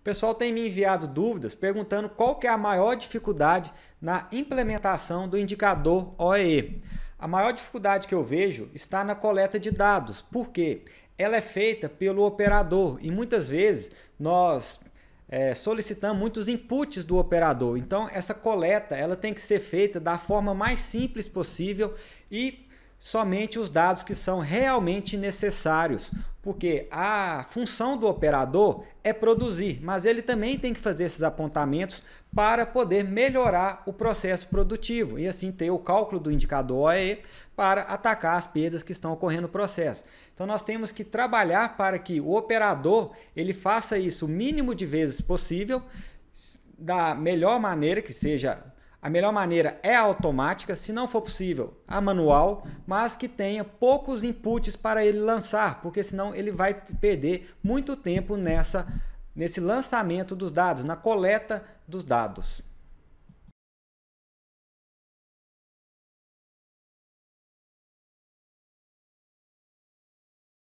O pessoal tem me enviado dúvidas perguntando qual que é a maior dificuldade na implementação do indicador OE. A maior dificuldade que eu vejo está na coleta de dados, porque ela é feita pelo operador e muitas vezes nós é, solicitamos muitos inputs do operador. Então essa coleta ela tem que ser feita da forma mais simples possível e somente os dados que são realmente necessários, porque a função do operador é produzir, mas ele também tem que fazer esses apontamentos para poder melhorar o processo produtivo e assim ter o cálculo do indicador OE para atacar as perdas que estão ocorrendo no processo. Então nós temos que trabalhar para que o operador ele faça isso o mínimo de vezes possível da melhor maneira que seja a melhor maneira é a automática, se não for possível, a manual, mas que tenha poucos inputs para ele lançar, porque senão ele vai perder muito tempo nessa nesse lançamento dos dados, na coleta dos dados.